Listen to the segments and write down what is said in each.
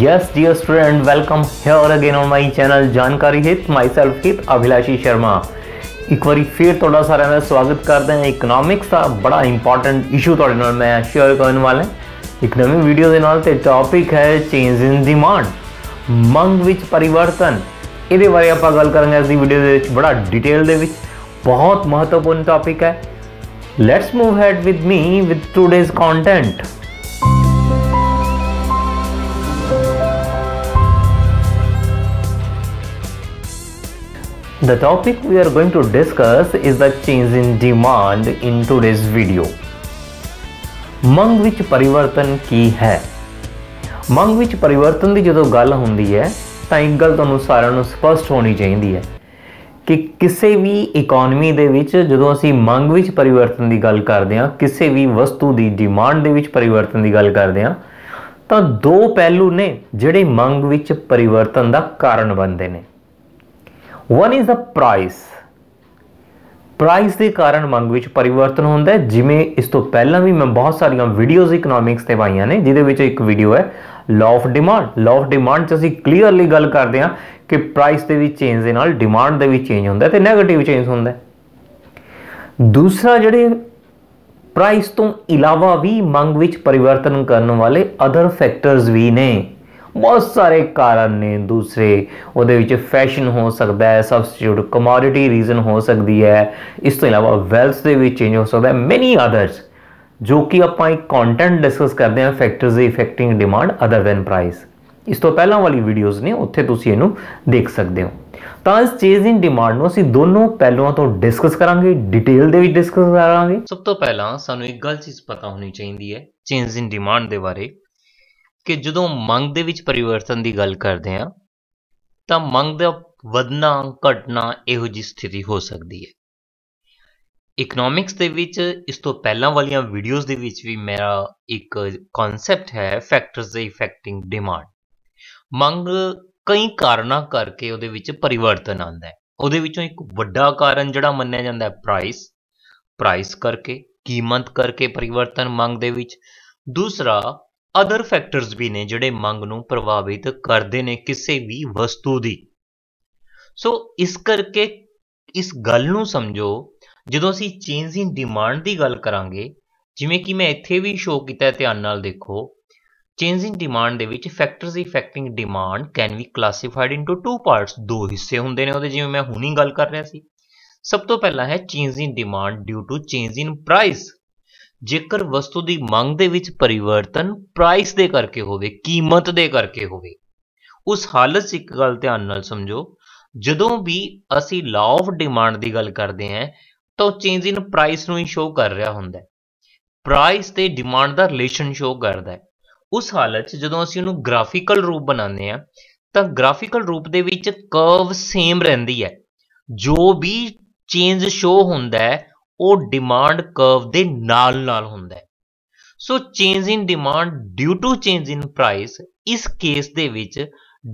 Yes dear student welcome here again on my channel जानकारी हित my self हित अभिलाषी शर्मा एक बार फिर थोड़ा सारा मैं स्वागत करते हैं इकनॉमिक्स का बड़ा इंपॉर्टेंट इशू थोड़े तो मैं शेयर करने वाले हैं इकनॉमिक वीडियो के नाल टॉपिक है चेंज इन डिमांड मंग विच परिवर्तन ये बारे आप गल करेंगे अभी वीडियो बड़ा डिटेल दे बहुत महत्वपूर्ण टॉपिक है let's move ahead with me with today's content The topic we are going to discuss is the change in demand in today's video. ਮੰਗ ਵਿੱਚ ਪਰਿਵਰਤਨ ਕੀ ਹੈ ਮੰਗ ਵਿੱਚ ਪਰਿਵਰਤਨ ਦੀ ਜਦੋਂ ਗੱਲ ਹੁੰਦੀ ਹੈ ਤਾਂ ਇੱਕ ਗੱਲ ਤੁਹਾਨੂੰ ਸਾਰਿਆਂ ਨੂੰ ਸਪਸ਼ਟ ਹੋਣੀ ਚਾਹੀਦੀ ਹੈ ਕਿ ਕਿਸੇ ਵੀ ਇਕਨੋਮੀ ਦੇ ਵਿੱਚ ਜਦੋਂ ਅਸੀਂ ਮੰਗ ਵਿੱਚ ਪਰਿਵਰਤਨ ਦੀ ਗੱਲ ਕਰਦੇ ਹਾਂ ਕਿਸੇ ਵੀ ਵਸਤੂ ਦੀ ਡਿਮਾਂਡ ਦੇ ਵਿੱਚ ਪਰਿਵਰਤਨ ਦੀ ਗੱਲ ਕਰਦੇ ਹਾਂ ਤਾਂ ਦੋ ਪਹਿਲੂ ਨੇ ਜਿਹੜੇ ਮੰਗ ਵਿੱਚ ਪਰਿਵਰਤਨ ਦਾ ਕਾਰਨ ਬਣਦੇ ਨੇ one is the price price ਦੇ ਕਾਰਨ ਮੰਗ ਵਿੱਚ ਪਰਿਵਰਤਨ ਹੁੰਦਾ ਹੈ ਜਿਵੇਂ ਇਸ ਤੋਂ ਪਹਿਲਾਂ ਵੀ ਮੈਂ ਬਹੁਤ ਸਾਰੀਆਂ ਵੀਡੀਓਜ਼ ਇਕਨੋਮਿਕਸ ਤੇ ਪਾਈਆਂ ਨੇ ਜਿਹਦੇ ਵਿੱਚ ਇੱਕ ਵੀਡੀਓ ਹੈ law of demand law of demand 'ਚ ਅਸੀਂ ਕਲੀਅਰਲੀ ਗੱਲ ਕਰਦੇ ਹਾਂ ਕਿ ਪ੍ਰਾਈਸ ਦੇ ਵਿੱਚ ਚੇਂਜ ਦੇ ਨਾਲ ਡਿਮਾਂਡ ਦੇ ਵਿੱਚ ਚੇਂਜ ਹੁੰਦਾ ਤੇ 네ਗੇਟਿਵ ਚੇਂਜ ਹੁੰਦਾ ਦੂਸਰਾ ਜਿਹੜੇ ਪ੍ਰਾਈਸ ਤੋਂ ਇਲਾਵਾ ਵੀ ਮੰਗ ਵਿੱਚ ਪਰਿਵਰਤਨ ਕਰਨ ਵਾਲੇ ਅਦਰ ਫੈਕਟਰਸ ਵੀ ਨੇ ਬਹੁਤ ਸਾਰੇ ਕਾਰਨ ਨੇ ਦੂਸਰੇ ਉਹਦੇ ਵਿੱਚ ਫੈਸ਼ਨ ਹੋ ਸਕਦਾ ਹੈ ਸਬਸਟੀਟਿਊਟ ਕਮੋਡਿਟੀ ਰੀਜ਼ਨ ਹੋ ਸਕਦੀ ਹੈ ਇਸ ਤੋਂ ਇਲਾਵਾ ਵੈਲਥ ਦੇ ਵਿੱਚ ਚੇਂਜ ਹੋ ਸਕਦਾ ਹੈ ਮੈਨੀ ਅਦਰਸ ਜੋ ਕਿ ਆਪਾਂ ਇੱਕ ਕੰਟੈਂਟ ਡਿਸਕਸ ਕਰਦੇ ਹਾਂ factors affecting demand other than price ਇਸ ਤੋਂ ਪਹਿਲਾਂ ਵਾਲੀ ਵੀਡੀਓਜ਼ ਨੇ ਉੱਥੇ ਤੁਸੀਂ ਇਹਨੂੰ ਦੇਖ ਸਕਦੇ ਹੋ ਤਾਂ ਇਸ ਚੇਂਜ ਇਨ ਡਿਮਾਂਡ ਨੂੰ ਅਸੀਂ ਦੋਨੋਂ ਪਹਿਲੂਆਂ ਤੋਂ ਡਿਸਕਸ ਕਰਾਂਗੇ ਡਿਟੇਲ ਦੇ ਵਿੱਚ ਡਿਸਕਸ ਕਰਾਂਗੇ ਸਭ ਤੋਂ ਪਹਿਲਾਂ ਸਾਨੂੰ ਇੱਕ ਗੱਲ ਚੀਜ਼ ਪਤਾ ਹੋਣੀ ਚਾਹੀਦੀ ਹੈ ਚੇਂਜ ਇਨ ਡਿਮਾਂਡ ਦੇ ਬਾਰੇ ਕਿ ਜਦੋਂ ਮੰਗ ਦੇ ਵਿੱਚ ਪਰਿਵਰਤਨ ਦੀ ਗੱਲ ਕਰਦੇ ਆ ਤਾਂ ਮੰਗ ਦਾ ਵਧਣਾ ਘਟਣਾ ਇਹੋ ਜੀ ਸਥਿਤੀ ਹੋ ਸਕਦੀ ਹੈ ਇਕਨੋਮਿਕਸ ਦੇ ਵਿੱਚ ਇਸ ਤੋਂ ਪਹਿਲਾਂ ਵਾਲੀਆਂ ਵੀਡੀਓਜ਼ ਦੇ ਵਿੱਚ ਵੀ ਮੇਰਾ ਇੱਕ ਕਨਸੈਪਟ ਹੈ ਫੈਕਟਰਸ ਦੇ ਇਫੈਕਟਿੰਗ ਡਿਮਾਂਡ ਮੰਗ ਕਈ ਕਾਰਨਾਂ ਕਰਕੇ ਉਹਦੇ ਵਿੱਚ ਪਰਿਵਰਤਨ ਆਉਂਦਾ ਹੈ ਉਹਦੇ ਵਿੱਚੋਂ ਇੱਕ ਵੱਡਾ ਕਾਰਨ ਜਿਹੜਾ ਮੰਨਿਆ ਜਾਂਦਾ ਹੈ ਪ੍ਰਾਈਸ ਪ੍ਰਾਈਸ ਕਰਕੇ ਕੀਮਤ ਕਰਕੇ ਪਰਿਵਰਤਨ ਮੰਗ ਦੇ ਵਿੱਚ ਦੂਸਰਾ ਅਦਰ ਫੈਕਟਰਸ ਵੀ ਨੇ ਜਿਹੜੇ ਮੰਗ ਨੂੰ ਪ੍ਰਭਾਵਿਤ ਕਰਦੇ ਨੇ ਕਿਸੇ ਵੀ ਵਸਤੂ ਦੀ ਸੋ ਇਸ ਕਰਕੇ ਇਸ ਗੱਲ ਨੂੰ ਸਮਝੋ ਜਦੋਂ ਅਸੀਂ ਚੇਂਜ ਇਨ ਡਿਮਾਂਡ ਦੀ ਗੱਲ ਕਰਾਂਗੇ ਜਿਵੇਂ ਕਿ ਮੈਂ ਇੱਥੇ ਵੀ ਸ਼ੋ ਕੀਤਾ ਧਿਆਨ ਨਾਲ ਦੇਖੋ ਚੇਂਜ ਇਨ ਡਿਮਾਂਡ ਦੇ ਵਿੱਚ factors affecting demand can be classified into two parts ਦੋ ਹਿੱਸੇ ਹੁੰਦੇ ਨੇ ਉਹਦੇ ਜਿਵੇਂ ਮੈਂ ਹੁਣੀ ਗੱਲ ਕਰ ਰਿਹਾ ਸੀ ਸਭ ਤੋਂ ਪਹਿਲਾਂ ਹੈ change in demand due to change in price ਜੇਕਰ ਵਸਤੂ ਦੀ ਮੰਗ ਦੇ ਵਿੱਚ ਪਰਿਵਰਤਨ ਪ੍ਰਾਈਸ ਦੇ ਕਰਕੇ ਹੋਵੇ ਕੀਮਤ ਦੇ ਕਰਕੇ ਹੋਵੇ ਉਸ ਹਾਲਤ 'ਚ ਇੱਕ ਗੱਲ ਧਿਆਨ ਨਾਲ ਸਮਝੋ ਜਦੋਂ ਵੀ ਅਸੀਂ ਲਾਅ ਆਫ ਡਿਮਾਂਡ ਦੀ ਗੱਲ ਕਰਦੇ ਹਾਂ ਤਾਂ ਚੇਂਜ ਇਨ ਪ੍ਰਾਈਸ ਨੂੰ ਹੀ ਸ਼ੋਅ ਕਰ ਰਿਹਾ ਹੁੰਦਾ ਹੈ ਪ੍ਰਾਈਸ ਤੇ ਡਿਮਾਂਡ ਦਾ ਰਿਲੇਸ਼ਨ ਸ਼ੋਅ ਕਰਦਾ ਹੈ ਉਸ ਹਾਲਤ 'ਚ ਜਦੋਂ ਅਸੀਂ ਉਹਨੂੰ ਗ੍ਰਾਫੀਕਲ ਰੂਪ ਬਣਾਉਂਦੇ ਹਾਂ ਤਾਂ ਗ੍ਰਾਫੀਕਲ ਰੂਪ ਦੇ ਵਿੱਚ ਕਰਵ ਸੇਮ ਰਹਿੰਦੀ ਹੈ ਜੋ ਵੀ ਚੇਂਜ ਸ਼ੋਅ ਹੁੰਦਾ ਹੈ ਉਹ ਡਿਮਾਂਡ ਕਰਵ ਦੇ ਨਾਲ ਨਾਲ ਹੁੰਦਾ ਹੈ so change in demand due to change in price ਇਸ ਕੇਸ ਦੇ ਵਿੱਚ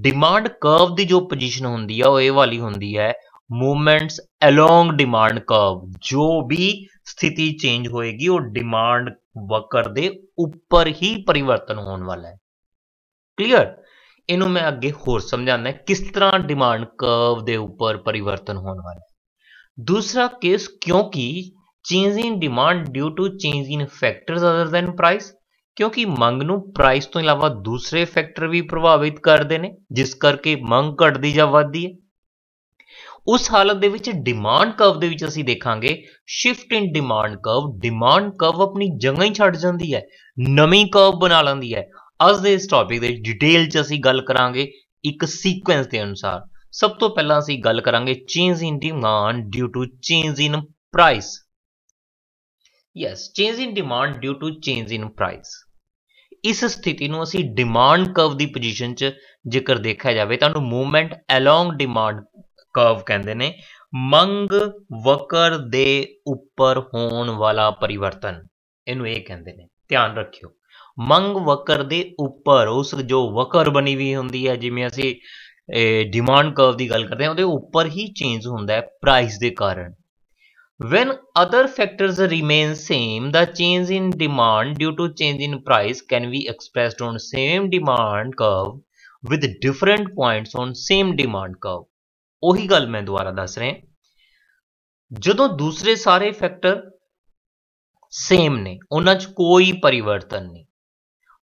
ਡਿਮਾਂਡ ਕਰਵ ਦੀ ਜੋ ਪੋਜੀਸ਼ਨ ਹੁੰਦੀ ਆ ਉਹ ਇਹ ਵਾਲੀ ਹੁੰਦੀ ਹੈ ਮੂਵਮੈਂਟਸ ਅਲੋਂਗ ਡਿਮਾਂਡ ਕਰਵ ਜੋ ਵੀ ਸਥਿਤੀ ਚੇਂਜ ਹੋਏਗੀ ਉਹ ਡਿਮਾਂਡ ਵਕਰ ਦੇ ਉੱਪਰ ਹੀ ਪਰਿਵਰਤਨ ਹੋਣ ਵਾਲਾ ਹੈ ਕਲੀਅਰ ਇਹਨੂੰ ਮੈਂ ਅੱਗੇ ਹੋਰ ਸਮਝਾਉਣਾ ਕਿਸ ਤਰ੍ਹਾਂ ਡਿਮਾਂਡ ਕਰਵ ਦੇ ਉੱਪਰ ਪਰਿਵਰਤਨ ਹੋਣ ਵਾਲਾ ਹੈ ਦੂਸਰਾ ਕੇਸ ਕਿਉਂਕਿ change in demand due to change in factors other than price ਕਿਉਂਕਿ ਮੰਗ ਨੂੰ ਪ੍ਰਾਈਸ ਤੋਂ ਇਲਾਵਾ ਦੂਸਰੇ ਫੈਕਟਰ ਵੀ ਪ੍ਰਭਾਵਿਤ ਕਰਦੇ ਨੇ ਜਿਸ ਕਰਕੇ ਮੰਗ ਘਟਦੀ ਜਾਂ ਵੱਧਦੀ ਹੈ ਉਸ ਹਾਲਤ ਦੇ ਵਿੱਚ ਡਿਮਾਂਡ ਕਰਵ ਦੇ ਵਿੱਚ ਅਸੀਂ ਦੇਖਾਂਗੇ shift in demand curve demand curve ਆਪਣੀ ਜਗ੍ਹਾ ਹੀ ਛੱਡ ਜਾਂਦੀ ਹੈ ਨਵੀਂ ਕਰਵ ਬਣਾ ਲੈਂਦੀ ਹੈ ਅੱਜ ਦੇ ਇਸ ਟੌਪਿਕ ਦੇ ਡਿਟੇਲ 'ਚ ਅਸੀਂ ਗੱਲ ਕਰਾਂਗੇ ਇੱਕ ਸੀਕੁਐਂਸ ਦੇ ਅਨੁਸਾਰ ਸਭ ਤੋਂ ਪਹਿਲਾਂ ਅਸੀਂ ਗੱਲ ਕਰਾਂਗੇ change in demand due to change in price yes change in demand due to change in price ਇਸ ਸਥਿਤੀ ਨੂੰ ਅਸੀਂ ਡਿਮਾਂਡ ਕਰਵ ਦੀ ਪੋਜੀਸ਼ਨ 'ਚ ਜੇਕਰ ਦੇਖਿਆ ਜਾਵੇ ਤਾਂ ਉਹਨੂੰ ਮੂਵਮੈਂਟ ਅਲੋਂਗ ਡਿਮਾਂਡ ਕਰਵ ਕਹਿੰਦੇ ਨੇ ਮੰਗ ਵਕਰ ਦੇ ਉੱਪਰ ਹੋਣ ਵਾਲਾ ਪਰਿਵਰਤਨ ਇਹਨੂੰ ਇਹ ਕਹਿੰਦੇ ਨੇ ਧਿਆਨ ਰੱਖਿਓ ਮੰਗ ਵਕਰ ਦੇ ਉੱਪਰ ਉਸ ਜੋ ਵਕਰ ਬਣੀ ਵੀ ਹੁੰਦੀ ਹੈ ਜਿਵੇਂ ਅਸੀਂ ਡਿਮਾਂਡ ਕਰਵ ਦੀ ਗੱਲ ਕਰਦੇ ਹਾਂ ਉਹਦੇ ਉੱਪਰ ਹੀ ਚੇਂਜ ਹੁੰਦਾ ਹੈ ਪ੍ਰਾਈਸ ਦੇ ਕਾਰਨ When other factors remain same, the change in demand due to change in price can be expressed on same demand curve with different points on same demand curve. ਉਹੀ ਗੱਲ ਮੈਂ ਦੁਬਾਰਾ ਦੱਸ ਰਿਹਾ ਜਦੋਂ ਦੂਸਰੇ ਸਾਰੇ ਫੈਕਟਰ ਸੇਮ ਨੇ ਉਹਨਾਂ 'ਚ ਕੋਈ ਪਰਿਵਰਤਨ ਨਹੀਂ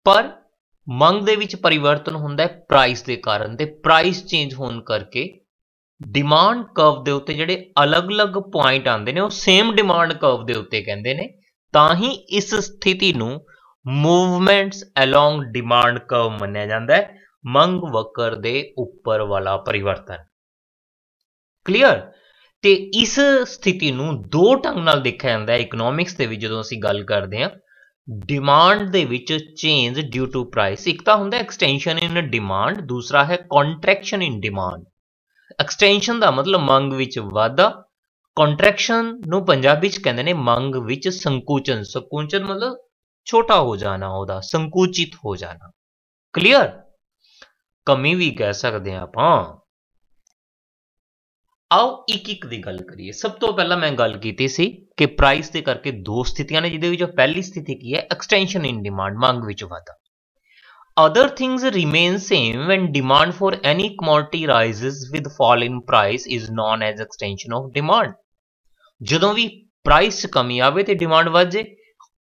ਪਰ ਮੰਗ ਦੇ ਵਿੱਚ ਪਰਿਵਰਤਨ ਹੁੰਦਾ ਹੈ ਪ੍ਰਾਈਸ ਦੇ ਕਾਰਨ ਤੇ ਪ੍ਰਾਈਸ ਚੇਂਜ ਹੋਣ ਕਰਕੇ ਡਿਮਾਂਡ ਕਰਵ ਦੇ ਉੱਤੇ ਜਿਹੜੇ ਅਲੱਗ-ਅਲੱਗ ਪੁਆਇੰਟ ਆਉਂਦੇ ਨੇ ਉਹ ਸੇਮ ਡਿਮਾਂਡ ਕਰਵ ਦੇ ਉੱਤੇ ਕਹਿੰਦੇ ਨੇ ਤਾਂ ਹੀ ਇਸ ਸਥਿਤੀ ਨੂੰ ਮੂਵਮੈਂਟਸ ਅਲੋਂਗ ਡਿਮਾਂਡ ਕਰਵ ਮੰਨਿਆ ਜਾਂਦਾ ਹੈ ਮੰਗ ਵਕਰ ਦੇ ਉੱਪਰ ਵਾਲਾ ਪਰਿਵਰਤਨ ਕਲੀਅਰ ਤੇ ਇਸ ਸਥਿਤੀ ਨੂੰ ਦੋ ਢੰਗ ਨਾਲ ਦੇਖਿਆ ਜਾਂਦਾ ਹੈ ਇਕਨੋਮਿਕਸ ਦੇ ਵਿੱਚ ਜਦੋਂ ਅਸੀਂ ਗੱਲ ਕਰਦੇ ਹਾਂ ਡਿਮਾਂਡ ਦੇ ਵਿੱਚ ਚੇਂਜ ਡਿਊ ਟੂ ਪ੍ਰਾਈਸ ਇੱਕ ਤਾਂ ਹੁੰਦਾ ਐਕਸਟੈਂਸ਼ਨ ਇਨ ਡਿਮਾਂਡ ਦੂਸਰਾ ਹੈ ਕੰਟਰੈਕਸ਼ਨ ਇਨ ਡਿਮਾਂਡ ਐਕਸਟੈਂਸ਼ਨ ਦਾ ਮਤਲਬ ਮੰਗ ਵਿੱਚ ਵਾਧਾ ਕੰਟਰੈਕਸ਼ਨ ਨੂੰ ਪੰਜਾਬੀ ਚ ਕਹਿੰਦੇ ਨੇ ਮੰਗ ਵਿੱਚ ਸੰਕੁਚਨ ਸੰਕੁਚਨ ਮਤਲਬ ਛੋਟਾ ਹੋ ਜਾਣਾ ਉਹਦਾ ਸੰਕੁਚਿਤ ਹੋ ਜਾਣਾ ਕਲੀਅਰ ਕਮੀ ਵੀ ਕਹਿ ਸਕਦੇ ਆ ਆਪਾਂ ਆਓ ਇੱਕ ਇੱਕ ਦੀ ਗੱਲ ਕਰੀਏ ਸਭ ਤੋਂ ਪਹਿਲਾਂ ਮੈਂ ਗੱਲ ਕੀਤੀ ਸੀ ਕਿ ਪ੍ਰਾਈਸ ਦੇ ਕਰਕੇ ਦੋ ਸਥਿਤੀਆਂ ਨੇ ਜਿਹਦੇ ਵਿੱਚ ਪਹਿਲੀ ਸਥਿਤੀ ਕੀ ਹੈ ਐਕਸਟੈਂਸ਼ਨ ਇਨ ਡਿਮਾਂਡ ਮੰਗ ਵਿੱਚ ਵਾਧਾ Other things remain same when demand for any commodity rises with fall in price is known as extension of demand. ਜਦੋਂ ਵੀ ਪ੍ਰਾਈਸ ਕਮੀ ਆਵੇ ਤੇ ਡਿਮਾਂਡ ਵਧੇ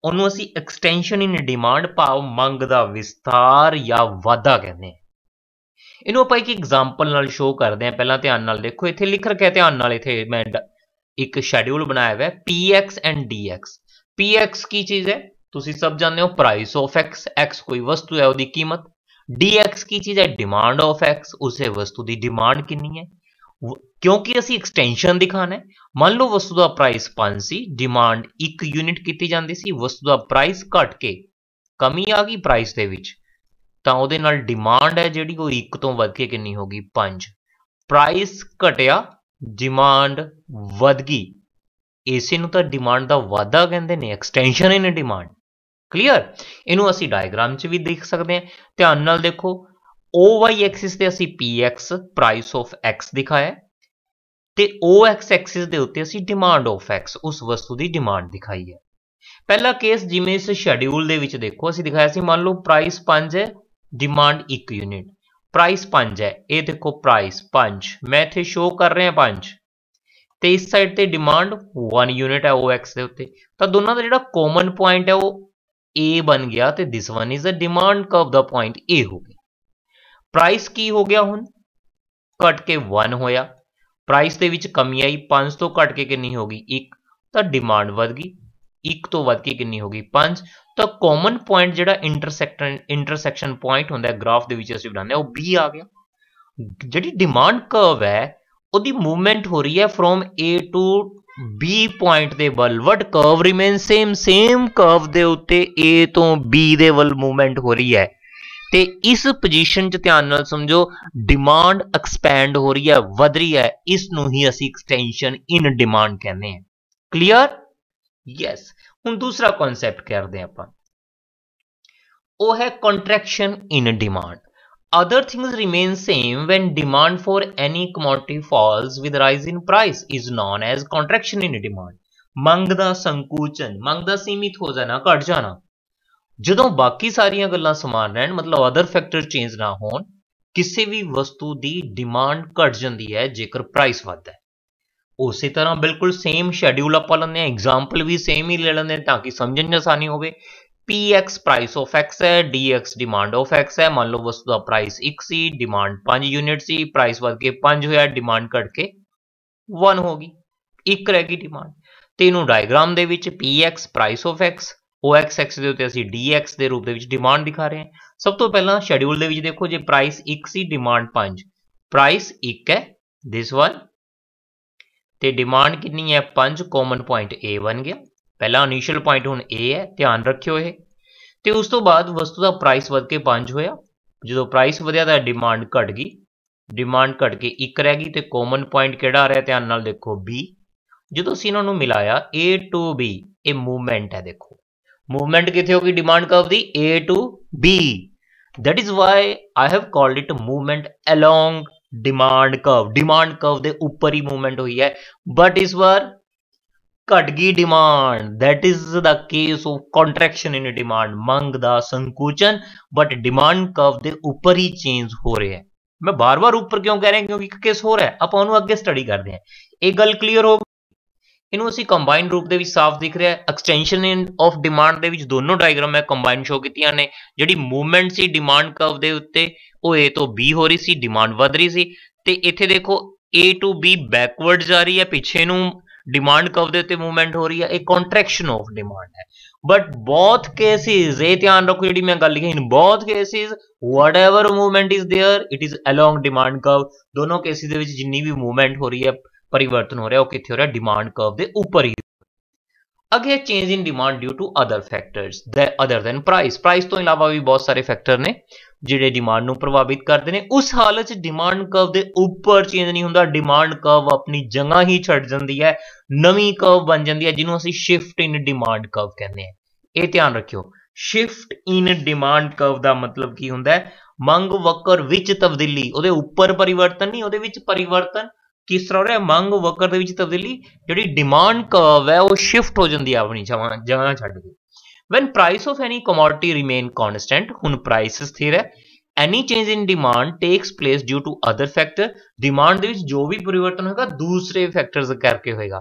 ਉਹਨੂੰ ਅਸੀਂ ਐਕਸਟੈਂਸ਼ਨ ਇਨ ਡਿਮਾਂਡ ਭਾਵ ਮੰਗ ਦਾ ਵਿਸਤਾਰ ਜਾਂ ਵਾਧਾ ਕਹਿੰਦੇ ਇਹਨੂੰ ਆਪਾਂ ਇੱਕ ਐਗਜ਼ਾਮਪਲ ਨਾਲ ਸ਼ੋਅ ਕਰਦੇ ਹਾਂ ਪਹਿਲਾਂ ਧਿਆਨ ਨਾਲ ਦੇਖੋ ਇੱਥੇ ਲਿਖ ਰਖਿਆ ਧਿਆਨ ਨਾਲ ਇੱਥੇ ਮੈਂ ਇੱਕ ਸ਼ੈਡਿਊਲ ਬਣਾਇਆ ਹੋਇਆ ਹੈ px ਐਂਡ dx px ਕੀ ਚੀਜ਼ ਹੈ ਤੁਸੀਂ ਸਭ ਜਾਣਦੇ ਹੋ ਪ੍ਰਾਈਸ ਆਫ x x ਕੋਈ ਵਸਤੂ ਹੈ ਉਹਦੀ ਕੀਮਤ dx ਕੀ ਚੀਜ਼ ਹੈ ਡਿਮਾਂਡ ਆਫ x ਉਸੇ ਵਸਤੂ ਦੀ ਡਿਮਾਂਡ ਕਿੰਨੀ ਹੈ ਕਿਉਂਕਿ ਅਸੀਂ ਐਕਸਟੈਂਸ਼ਨ ਦਿਖਾਣਾ ਹੈ ਮੰਨ ਲਓ ਵਸਤੂ ਦਾ ਪ੍ਰਾਈਸ 5 ਸੀ ਡਿਮਾਂਡ 1 ਯੂਨਿਟ ਕੀਤੀ ਜਾਂਦੀ ਸੀ ਵਸਤੂ ਦਾ ਪ੍ਰਾਈਸ ਘਟ ਕੇ ਕਮੀ ਆ ਗਈ ਪ੍ਰਾਈਸ ਦੇ ਵਿੱਚ ਤਾਂ ਉਹਦੇ ਨਾਲ ਡਿਮਾਂਡ ਹੈ ਜਿਹੜੀ ਉਹ 1 ਤੋਂ ਵੱਧ ਕੇ ਕਿੰਨੀ ਹੋ ਗਈ 5 ਪ੍ਰਾਈਸ ਘਟਿਆ ਡਿਮਾਂਡ ਵਧ ਗਈ ਇਸੇ ਨੂੰ ਤਾਂ ਡਿਮਾਂਡ ਦਾ ਵਾਧਾ ਕਹਿੰਦੇ ਨੇ ਐਕਸਟੈਂਸ਼ਨ ਇਨ ਡਿਮਾਂਡ ਕਲੀਅਰ ਇਹਨੂੰ ਅਸੀਂ ਡਾਇਗਰਾਮ 'ਚ ਵੀ ਦੇਖ ਸਕਦੇ ਹਾਂ ਧਿਆਨ ਨਾਲ ਦੇਖੋ OY ਐਕਸਿਸ ਤੇ ਅਸੀਂ PX ਪ੍ਰਾਈਸ ਆਫ X ਦਿਖਾਇਆ ਤੇ OX ਐਕਸਿਸ ਦੇ ਉੱਤੇ ਅਸੀਂ ਡਿਮਾਂਡ ਆਫ X ਉਸ ਵਸਤੂ ਦੀ ਡਿਮਾਂਡ ਦਿਖਾਈ ਹੈ ਪਹਿਲਾ ਕੇਸ ਜਿਵੇਂ ਇਸ ਸ਼ੈਡਿਊਲ ਦੇ ਵਿੱਚ ਦੇਖੋ ਅਸੀਂ ਦਿਖਾਇਆ ਸੀ ਮੰਨ ਲਓ ਪ੍ਰਾਈਸ 5 ਹੈ ਡਿਮਾਂਡ 1 ਯੂਨਿਟ ਪ੍ਰਾਈਸ 5 ਹੈ ਇਹ ਦੇਖੋ ਪ੍ਰਾਈਸ 5 ਮੈਂ ਇੱਥੇ ਸ਼ੋ ਕਰ ਰਿਹਾ 5 ਤੇ ਇਸ ਸਾਈਡ ਤੇ ਡਿਮਾਂਡ 1 ਯੂਨਿਟ ਹੈ OX ਦੇ ਉੱਤੇ ਤਾਂ ਦੋਨਾਂ ਦਾ ਜਿਹੜਾ ਕਾਮਨ ਪੁਆਇੰਟ ਹੈ ਉਹ A ਬਣ ਗਿਆ ਤੇ this one is a demand curve the point A ਹੋ ਗਿਆ ਪ੍ਰਾਈਸ ਕੀ ਹੋ ਗਿਆ ਹੁਣ ਕੱਟ ਕੇ 1 ਹੋਇਆ ਪ੍ਰਾਈਸ ਦੇ ਵਿੱਚ ਕਮੀ ਆਈ 5 ਤੋਂ ਕੱਟ ਕੇ ਕਿੰਨੀ ਹੋ ਗਈ 1 ਤਾਂ ਡਿਮਾਂਡ ਵਧ ਗਈ 1 ਤੋਂ ਵੱਧ ਕੇ ਕਿੰਨੀ ਹੋ ਗਈ 5 ਤਾਂ ਕਾਮਨ ਪੁਆਇੰਟ ਜਿਹੜਾ ਇੰਟਰਸੈਕਟ ਇੰਟਰਸੈਕਸ਼ਨ ਪੁਆਇੰਟ ਹੁੰਦਾ ਗ੍ਰਾਫ ਦੇ ਵਿੱਚ ਅਸੀਂ ਬਣਾਉਂਦੇ ਆ ਉਹ B ਆ ਗਿਆ ਜਿਹੜੀ ਡਿਮਾਂਡ ਕਰਵ ਹੈ ਉਹਦੀ ਮੂਵਮੈਂਟ ਹੋ ਰਹੀ ਹੈ from A to B point ਦੇ ਵੱਲ what curve remain same same curve ਦੇ ਉੱਤੇ A ਤੋਂ B ਦੇ ਵੱਲ ਮੂਵਮੈਂਟ ਹੋ ਰਹੀ ਹੈ ਤੇ ਇਸ ਪੋਜੀਸ਼ਨ 'ਚ ਧਿਆਨ ਨਾਲ ਸਮਝੋ ਡਿਮਾਂਡ ਐਕਸਪੈਂਡ ਹੋ ਰਹੀ ਹੈ ਵਧ ਰਹੀ ਹੈ ਇਸ ਨੂੰ ਹੀ ਅਸੀਂ ਐਕਸਟੈਂਸ਼ਨ ਇਨ ਡਿਮਾਂਡ ਕਹਿੰਦੇ ਹਾਂ ਕਲੀਅਰ ਯੈਸ ਹੁਣ ਦੂਸਰਾ ਕਨਸੈਪਟ ਕਰਦੇ ਆਪਾਂ ਉਹ ਹੈ contraction in demand Other things remain same when demand for any commodity falls with rise in price is known as contraction in demand. ਮੰਗ ਦਾ ਸੰਕੂਚਨ ਮੰਗ ਦਾ ਸੀਮਿਤ ਹੋ ਜਾਣਾ ਘਟ ਜਾਣਾ ਜਦੋਂ ਬਾਕੀ ਸਾਰੀਆਂ ਗੱਲਾਂ ਸਮਾਨ ਰਹਿਣ ਮਤਲਬ ਅਦਰ ਫੈਕਟਰ ਚੇਂਜ ਨਾ ਹੋਣ ਕਿਸੇ ਵੀ ਵਸਤੂ ਦੀ ਡਿਮਾਂਡ ਘਟ ਜਾਂਦੀ ਹੈ ਜੇਕਰ ਪ੍ਰਾਈਸ ਵੱਧਦਾ ਹੈ ਉਸੇ ਤਰ੍ਹਾਂ ਬਿਲਕੁਲ ਸੇਮ ਸ਼ੈਡਿਊਲ ਆਪਾਂ ਲੈਂਦੇ ਆ ਐਗਜ਼ਾਮਪਲ ਵੀ ਸੇਮ ਹੀ ਲੈ ਲੈਂਦੇ ਤਾਂ ਕਿ ਸਮਝਣ 'ਚ ਆਸਾਨੀ ਹੋਵੇ px प्राइस ऑफ x है dx ਡਿਮਾਂਡ ਆਫ x ਹੈ ਮੰਨ ਲਓ ਵਸਤੂ ਦਾ ਪ੍ਰਾਈਸ 1 ਸੀ ਡਿਮਾਂਡ 5 ਯੂਨਿਟ ਸੀ ਪ੍ਰਾਈਸ ਵਧ ਕੇ 5 ਹੋਇਆ ਡਿਮਾਂਡ ਘਟ ਕੇ 1 ਹੋ ਗਈ ਇੱਕ ਰਹਿ ਗਈ ਡਿਮਾਂਡ ਤੇ ਇਹਨੂੰ ਡਾਇਗਰਾਮ ਦੇ ਵਿੱਚ px price of x OX X ਦੇ ਉੱਤੇ ਅਸੀਂ dx ਦੇ ਰੂਪ ਦੇ ਵਿੱਚ ਡਿਮਾਂਡ ਦਿਖਾ ਰਹੇ ਹਾਂ ਸਭ ਤੋਂ ਪਹਿਲਾਂ ਸ਼ੈਡਿਊਲ ਦੇ ਵਿੱਚ ਦੇਖੋ ਜੇ ਪ੍ਰਾਈਸ 1 ਸੀ ਡਿਮਾਂਡ 5 ਪ੍ਰਾਈਸ 1 ਹੈ this one ਤੇ ਡਿਮਾਂਡ ਕਿੰਨੀ ਹੈ 5 ਕਾਮਨ ਪੁਆਇੰਟ A ਬਣ ਗਿਆ ਪਹਿਲਾ ਇਨੀਸ਼ੀਅਲ ਪੁਆਇੰਟ ਹੁਣ A ਹੈ ਧਿਆਨ ਰੱਖਿਓ ਇਹ ਤੇ ਉਸ ਤੋਂ ਬਾਅਦ ਵਸਤੂ ਦਾ ਪ੍ਰਾਈਸ ਵਧ ਕੇ 5 ਹੋਇਆ ਜਦੋਂ ਪ੍ਰਾਈਸ ਵਧਿਆ ਤਾਂ ਡਿਮਾਂਡ ਘਟ ਗਈ ਡਿਮਾਂਡ ਘਟ ਕੇ 1 ਰਹਿ ਗਈ ਤੇ ਕਾਮਨ ਪੁਆਇੰਟ ਕਿਹੜਾ ਆ ਰਿਹਾ ਧਿਆਨ ਨਾਲ ਦੇਖੋ B ਜਦੋਂ ਅਸੀਂ ਇਹਨਾਂ ਨੂੰ ਮਿਲਾਇਆ A to B ਇਹ ਮੂਵਮੈਂਟ ਹੈ ਦੇਖੋ ਮੂਵਮੈਂਟ ਕਿੱਥੇ ਹੋ ਗਈ ਡਿਮਾਂਡ ਕਰਵ ਦੀ A to B that is why i have called it movement along demand curve demand curve ਦੇ ਉੱਪਰ ਹੀ ਮੂਵਮੈਂਟ ਹੋਈ ਹੈ but ਇਸ were ਘਟ ਗਈ demand that is the case of contraction in demand ਮੰਗ ਦਾ ਸੰਕੁਚਨ ਬਟ ਡਿਮਾਂਡ ਕਰਵ ਦੇ ਉੱਪਰ ਹੀ ਚੇਂਜ ਹੋ ਰਿਹਾ ਹੈ ਮੈਂ ਬਾਰ-ਬਾਰ ਉੱਪਰ ਕਿਉਂ ਕਹਿ ਰਿਹਾ ਕਿਉਂਕਿ ਇੱਕ ਕੇਸ ਹੋ ਰਿਹਾ ਆਪਾਂ ਉਹਨੂੰ ਅੱਗੇ ਸਟੱਡੀ ਕਰਦੇ ਹਾਂ ਇਹ ਗੱਲ ਕਲੀਅਰ ਹੋ ਇਹਨੂੰ ਅਸੀਂ ਕੰਬਾਈਨ ਰੂਪ ਦੇ ਵਿੱਚ ਸਾਫ਼ ਦਿਖ ਰਿਹਾ ਹੈ ਐਕਸਟੈਂਸ਼ਨ ਇਨ ਆਫ ਡਿਮਾਂਡ ਦੇ ਵਿੱਚ ਦੋਨੋਂ ਡਾਇਗਰਾਮ ਮੈਂ ਕੰਬਾਈਨ ਸ਼ੋ ਕੀਤੀਆਂ ਨੇ ਜਿਹੜੀ ਮੂਵਮੈਂਟ ਸੀ ਡਿਮਾਂਡ ਕਰਵ ਦੇ ਉੱਤੇ ਉਹ A ਤੋਂ B ਹੋ ਰਹੀ ਸੀ ਡਿਮਾਂਡ ਵਧ ਰਹੀ ਸੀ ਤੇ ਇੱਥੇ ਦੇਖੋ A ਤੋਂ B ਬੈਕਵਰਡ ਜਾ ਰਹੀ ਹੈ ਪਿੱਛੇ ਨੂੰ डिमांड कब देते मूवमेंट हो रही है एक कॉन्ट्रेक्शन ऑफ डिमांड है बट बहुत केसेस ये ध्यान रखो जी मैं गल लिखी इन बहुत cases whatever movement is there it is along demand curve दोनों केसिस जिनी भी मूवमेंट हो रही है परिवर्तन हो रहा है वह कितने हो रहा है डिमांड कव के उपर ही अगे change in demand due to other factors other than price price तो इलावा भी बहुत सारे फैक्टर ने ਜਿਹੜੇ ਡਿਮਾਂਡ ਨੂੰ ਪ੍ਰਭਾਵਿਤ ਕਰਦੇ ਨੇ ਉਸ ਹਾਲਤ 'ਚ ਡਿਮਾਂਡ ਕਰਵ ਦੇ ਉੱਪਰ ਚੇਂਜ ਨਹੀਂ ਹੁੰਦਾ ਡਿਮਾਂਡ ਕਰਵ ਆਪਣੀ ਜਗ੍ਹਾ ਹੀ ਛੱਡ ਜਾਂਦੀ ਹੈ ਨਵੀਂ ਕਰਵ ਬਣ ਜਾਂਦੀ ਹੈ ਜਿਹਨੂੰ ਅਸੀਂ ਸ਼ਿਫਟ ਇਨ ਡਿਮਾਂਡ ਕਰਵ ਕਹਿੰਦੇ ਹਾਂ ਇਹ ਧਿਆਨ ਰੱਖਿਓ ਸ਼ਿਫਟ ਇਨ ਡਿਮਾਂਡ ਕਰਵ ਦਾ ਮਤਲਬ ਕੀ ਹੁੰਦਾ ਹੈ ਮੰਗ ਵਕਰ ਵਿੱਚ ਤਬਦੀਲੀ ਉਹਦੇ ਉੱਪਰ ਪਰਿਵਰਤਨ ਨਹੀਂ ਉਹਦੇ ਵਿੱਚ ਪਰਿਵਰਤਨ ਕਿਸ ਤਰ੍ਹਾਂ ਹੋ ਰਿਹਾ ਮੰਗ ਵਕਰ ਦੇ ਵਿੱਚ ਤਬਦੀਲੀ ਜਿਹੜੀ ਡਿਮਾਂਡ ਕਰਵ ਹੈ ਉਹ ਸ਼ਿਫਟ ਹੋ ਜਾਂਦੀ ਆਪਣੀ ਜਗ੍ਹਾ ਛੱਡ ਕੇ When price of any commodity remain constant, ਹੁਣ price ਸਥਿਰ ਹੈ any change in demand takes place due to other factor demand ਦੇ ਵਿੱਚ ਜੋ ਵੀ ਪਰਿਵਰਤਨ ਹੋਏਗਾ ਦੂਸਰੇ ਫੈਕਟਰਸ ਕਰਕੇ ਹੋਏਗਾ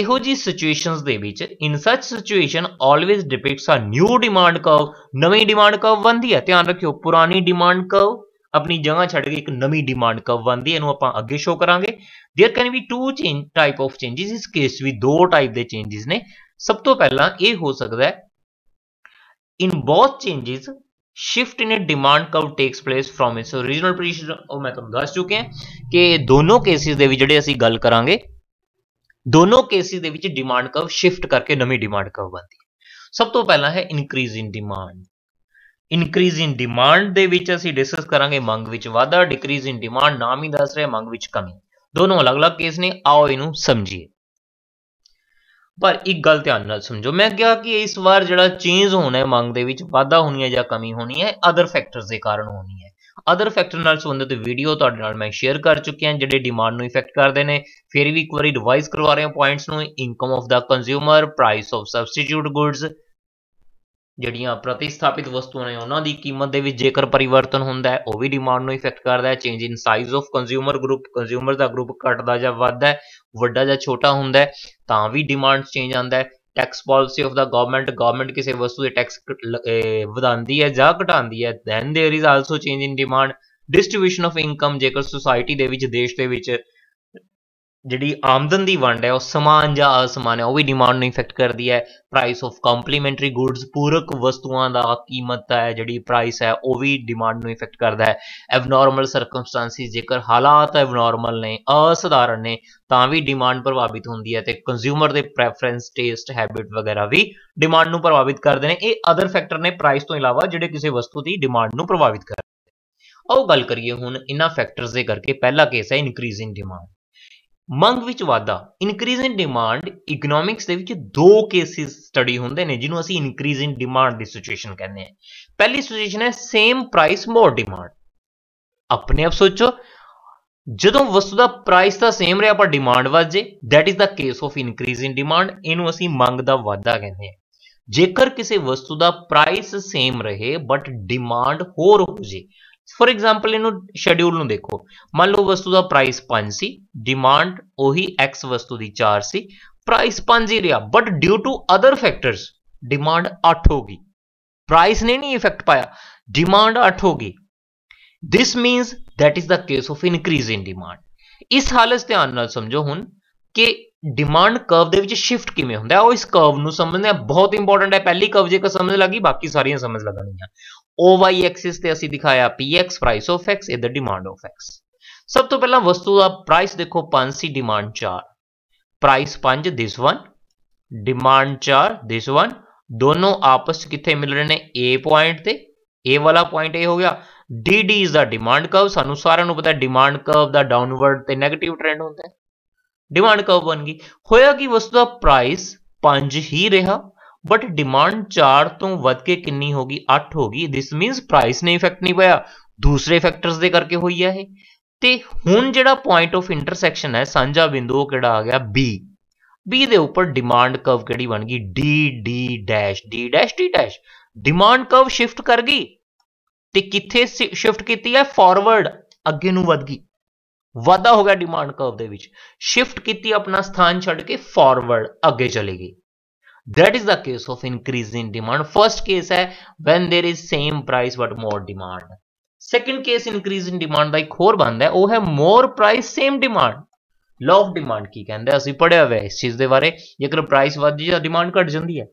ਇਹੋ ਜੀ ਸਿਚੁਏਸ਼ਨਸ ਦੇ ਵਿੱਚ ਇਨ ਸੱਚ situation always depicts a new demand curve ਨਵੀਂ ਡਿਮਾਂਡ ਕਰਵ ਬਣਦੀ ਹੈ ਧਿਆਨ ਰੱਖਿਓ ਪੁਰਾਣੀ ਡਿਮਾਂਡ ਕਰਵ ਆਪਣੀ ਜਗ੍ਹਾ ਛੱਡ ਕੇ ਇੱਕ ਨਵੀਂ ਡਿਮਾਂਡ ਕਰਵ ਬਣਦੀ ਹੈ ਇਹਨੂੰ ਆਪਾਂ ਅੱਗੇ ਸ਼ੋ ਕਰਾਂਗੇ there can be two change type of changes ਇਸ ਕੇਸ ਵੀ ਦੋ ਟਾਈਪ ਦੇ ਚੇਂजेस ਨੇ ਸਭ ਤੋਂ ਪਹਿਲਾਂ ਇਹ ਹੋ ਸਕਦਾ ਹੈ In both changes, shift in demand curve takes place from its original position ਉਹ ਮੈਂ ਤੁਹਾਨੂੰ ਦੱਸ ਚੁੱਕਿਆ ਕਿ ਦੋਨੋਂ ਕੇਸਿਸ ਦੇ ਵਿੱਚ ਜਿਹੜੇ ਅਸੀਂ ਗੱਲ ਕਰਾਂਗੇ ਦੋਨੋਂ ਕੇਸਿਸ ਦੇ ਵਿੱਚ ਡਿਮਾਂਡ ਕਰਵ ਸ਼ਿਫਟ ਕਰਕੇ ਨਵੀਂ ਡਿਮਾਂਡ ਕਰਵ ਬਣਦੀ ਹੈ ਸਭ ਤੋਂ ਪਹਿਲਾਂ ਹੈ increase in demand increase in demand ਦੇ ਵਿੱਚ ਅਸੀਂ ਡਿਸਕਸ ਕਰਾਂਗੇ ਮੰਗ ਵਿੱਚ ਵਾਧਾ ਡਿਕਰੀਜ਼ ਇਨ ਡਿਮਾਂਡ ਨਾਮ ਹੀ ਦੱਸ ਰਿਹਾ ਮੰਗ ਵਿੱਚ ਕਮੀ ਦੋਨੋਂ ਅਲੱਗ-ਅਲੱਗ ਕੇਸ ਨੇ ਆਓ ਇਹਨੂੰ ਸਮਝੀਏ ਪਰ ਇੱਕ ਗੱਲ ਧਿਆਨ ਨਾਲ ਸਮਝੋ ਮੈਂ ਕਿਹਾ ਕਿ ਇਸ ਵਾਰ ਜਿਹੜਾ ਚੇਂਜ ਹੋਣਾ ਹੈ ਮੰਗ ਦੇ ਵਿੱਚ ਵਾਧਾ ਹੋਣੀ ਹੈ ਜਾਂ ਕਮੀ ਹੋਣੀ ਹੈ ਅਦਰ ਫੈਕਟਰਸ ਦੇ ਕਾਰਨ ਹੋਣੀ ਹੈ ਅਦਰ ਫੈਕਟਰ ਨਾਲ ਸੰਬੰਧਿਤ ਵੀਡੀਓ ਤੁਹਾਡੇ ਨਾਲ ਮੈਂ ਸ਼ੇਅਰ ਕਰ ਚੁੱਕਿਆ ਜਿਹੜੇ ਡਿਮਾਂਡ ਨੂੰ ਇਫੈਕਟ ਕਰਦੇ ਨੇ ਫਿਰ ਵੀ ਇੱਕ ਵਾਰੀ ਰਿਵਾਈਜ਼ ਕਰਵਾ ਰਹੇ ਹਾਂ ਪੁਆਇੰਟਸ ਨੂੰ income of the consumer price of substitute goods ਜਿਹੜੀਆਂ ਪ੍ਰਤੀਸਥਾਪਿਤ ਵਸਤੂਆਂ ਨੇ ਉਹਨਾਂ ਦੀ ਕੀਮਤ ਦੇ ਵਿੱਚ ਜੇਕਰ ਪਰਿਵਰਤਨ ਹੁੰਦਾ ਹੈ ਉਹ ਵੀ ਡਿਮਾਂਡ ਨੂੰ ਇਫੈਕਟ ਕਰਦਾ ਹੈ change in size of consumer group consumer ਦਾ ਗਰੁੱਪ ਘਟਦਾ ਜਾਂ ਵੱਧਦਾ ਹੈ ਵੱਡਾ ਜਾਂ ਛੋਟਾ ਹੁੰਦਾ ਹੈ ਤਾਂ ਵੀ ਡਿਮਾਂਡ ਚੇਂਜ ਆਉਂਦਾ ਹੈ tax policy of the government government ਕਿਸੇ ਵਸਤੂ ਦੇ ਟੈਕਸ ਵਧਾਉਂਦੀ ਹੈ ਜਾਂ ਘਟਾਉਂਦੀ ਹੈ then there is also change in demand distribution of income ਜੇਕਰ ਸੋਸਾਇਟੀ ਦੇ ਵਿੱਚ ਦੇਸ਼ ਦੇ ਵਿੱਚ ਜਿਹੜੀ ਆਮਦਨ ਦੀ ਵੰਡ ਹੈ ਉਹ ਸਮਾਨ ਜਾਂ ਅਸਮਾਨ ਹੈ ਉਹ ਵੀ ਡਿਮਾਂਡ ਨੂੰ ਇਫੈਕਟ ਕਰਦੀ ਹੈ ਪ੍ਰਾਈਸ ਆਫ ਕੰਪਲੀਮੈਂਟਰੀ ਗੁੱਡਸ ਪੂਰਕ ਵਸਤੂਆਂ ਦਾ ਕੀਮਤ ਹੈ ਜਿਹੜੀ ਪ੍ਰਾਈਸ ਹੈ ਉਹ ਵੀ ਡਿਮਾਂਡ ਨੂੰ ਇਫੈਕਟ ਕਰਦਾ ਹੈ ਐਬਨੋਰਮਲ ਸਰਕਮਸਟੈਂਸਿਸ ਜੇਕਰ ਹਾਲਾਤ ਐਬਨੋਰਮਲ ਨੇ ਅਸਧਾਰਨ ਨੇ ਤਾਂ ਵੀ ਡਿਮਾਂਡ ਪ੍ਰਭਾਵਿਤ ਹੁੰਦੀ ਹੈ ਤੇ ਕੰਜ਼ਿਊਮਰ ਦੇ ਪ੍ਰੈਫਰੈਂਸ ਟੇਸਟ ਹੈਬਿਟ ਵਗੈਰਾ ਵੀ ਡਿਮਾਂਡ ਨੂੰ ਪ੍ਰਭਾਵਿਤ ਕਰਦੇ ਨੇ ਇਹ ਅਦਰ ਫੈਕਟਰ ਨੇ ਪ੍ਰਾਈਸ ਤੋਂ ਇਲਾਵਾ ਜਿਹੜੇ ਕਿਸੇ ਵਸਤੂ ਦੀ ਡਿਮਾਂਡ ਨੂੰ ਪ੍ਰਭਾਵਿਤ ਕਰਦੇ ਆਓ ਗੱਲ ਕਰੀਏ ਹੁਣ ਇਨ੍ਹਾਂ ਫੈਕਟਰਸ ਦੇ ਕਰਕੇ ਪਹਿਲਾ ਕੇਸ ਹੈ ਇਨਕਰੀਜ਼ਿੰਗ ਡਿਮਾਂਡ ਮੰਗ ਵਿੱਚ ਵਾਧਾ ਇਨਕਰੀਜ਼ ਇਨ ਡਿਮਾਂਡ ਇਕਨੋਮਿਕਸ ਦੇ ਵਿੱਚ ਦੋ ਕੇਸਿਸ ਸਟੱਡੀ ਹੁੰਦੇ ਨੇ ਜਿਹਨੂੰ ਅਸੀਂ ਇਨਕਰੀਜ਼ ਇਨ ਡਿਮਾਂਡ ਦੀ ਸਿਚੁਏਸ਼ਨ ਕਹਿੰਦੇ ਹਾਂ ਪਹਿਲੀ ਸਿਚੁਏਸ਼ਨ ਹੈ ਸੇਮ ਪ੍ਰਾਈਸ ਮੋਰ ਡਿਮਾਂਡ ਆਪਣੇ ਆਪ ਸੋਚੋ ਜਦੋਂ ਵਸਤੂ ਦਾ ਪ੍ਰਾਈਸ ਤਾਂ ਸੇਮ ਰਿਹਾ ਪਰ ਡਿਮਾਂਡ ਵੱਧ ਜੇ that is the case of increase in demand ਇਹਨੂੰ ਅਸੀਂ ਮੰਗ ਦਾ ਵਾਧਾ ਕਹਿੰਦੇ ਹਾਂ ਜੇਕਰ ਕਿਸੇ ਵਸਤੂ ਦਾ ਪ੍ਰਾਈਸ ਸੇਮ ਰਹੇ ਬਟ ਡਿਮਾਂਡ ਹੋਰ ਹੋ ਜੇ ਫੋਰ ਐਗਜ਼ਾਮਪਲ ਇਹਨੂੰ ਸ਼ੈਡਿਊਲ ਨੂੰ ਦੇਖੋ ਮੰਨ ਲਓ ਵਸਤੂ ਦਾ ਪ੍ਰਾਈਸ 5 ਸੀ ਡਿਮਾਂਡ ਉਹੀ x ਵਸਤੂ ਦੀ 4 ਸੀ ਪ੍ਰਾਈਸ 5 ਹੀ ਰਿਹਾ but due to other factors demand 8 ਹੋ ਗਈ ਪ੍ਰਾਈਸ ਨੇ ਨਹੀਂ ਇਫੈਕਟ ਪਾਇਆ ਡਿਮਾਂਡ 8 ਹੋ ਗਈ this means that is the case of increase in demand ਇਸ ਹਾਲਤ ਧਿਆਨ ਨਾਲ ਸਮਝੋ ਹੁਣ ਕਿ ਡਿਮਾਂਡ ਕਰਵ ਦੇ ਵਿੱਚ ਸ਼ਿਫਟ ਕਿਵੇਂ ਹੁੰਦਾ ਹੈ ਉਹ ਇਸ ਕਰਵ ਨੂੰ ਸਮਝਣਾ ਬਹੁਤ ਇੰਪੋਰਟੈਂਟ ਹੈ ਪਹਿਲੀ ਕਰਵ ਜੇਕਰ ਸਮਝ ਲੱਗੀ ਬਾਕੀ ਸਾਰੀਆਂ ਸਮਝ ਲੱਗਣੀਆਂ ਓ एक्सिस से असी दिखाया ਦਿਖਾਇਆ px ਪ੍ਰਾਈਸ ਆਫ x ਇਧਰ ਡਿਮਾਂਡ ਆਫ x ਸਭ ਤੋਂ ਪਹਿਲਾਂ ਵਸਤੂ ਦਾ ਪ੍ਰਾਈਸ ਦੇਖੋ 5 ਸੀ ਡਿਮਾਂਡ 4 प्राइस पांच दिस वन डिमांड चार दिस वन दोनों आपस कितने मिल रहे हैं ए पॉइंट से ए वाला पॉइंट ए हो गया D D is the demand curve सानू सारे नु पता डिमांड कर्व का डाउनवर्ड से नैगेटिव ट्रेंड होता है डिमांड कर्व बन गई होया कि वस्तु का प्राइस पांच ही रहा ਬਟ ਡਿਮਾਂਡ 4 ਤੋਂ ਵੱਧ ਕੇ ਕਿੰਨੀ ਹੋ ਗਈ 8 ਹੋ ਗਈ ਥਿਸ ਮੀਨਸ ਪ੍ਰਾਈਸ ਨੇ ਇਫੈਕਟ ਨਹੀਂ ਪਾਇਆ ਦੂਸਰੇ ਫੈਕਟਰਸ ਦੇ ਕਰਕੇ ਹੋਈ ਆ ਇਹ ਤੇ ਹੁਣ ਜਿਹੜਾ ਪੁਆਇੰਟ ਆਫ ਇੰਟਰਸੈਕਸ਼ਨ ਹੈ ਸਾਂਝਾ ਬਿੰਦੂ ਉਹ ਕਿਹੜਾ ਆ ਗਿਆ B B ਦੇ ਉੱਪਰ ਡਿਮਾਂਡ ਕਰਵ ਕਿਹੜੀ ਬਣ ਗਈ D D dash D dash T dash demand curve shift ਕਰ ਗਈ ਤੇ ਕਿੱਥੇ ਸ਼ਿਫਟ ਕੀਤੀ ਹੈ ਫਾਰਵਰਡ ਅੱਗੇ ਨੂੰ ਵਧ ਗਈ ਵਾਧਾ ਹੋ ਗਿਆ ਡਿਮਾਂਡ ਕਰਵ ਦੇ ਵਿੱਚ ਸ਼ਿਫਟ ਕੀਤੀ ਆਪਣਾ ਸਥਾਨ ਛੱਡ ਕੇ ਫਾਰਵਰਡ ਅੱਗੇ ਚਲੇ ਗਈ that is the case of increase in demand first case hai when there is same price but more demand second case increase in demand ਦਾ ਇੱਕ ਹੋਰ ਬੰਦਾ hai ਉਹ ਹੈ more price same demand law of demand ਕੀ ਕਹਿੰਦਾ ਅਸੀਂ ਪੜਿਆ ਹੋਇਆ is cheez de bare jekar price ਵੱਧ ja demand ghat jandi hai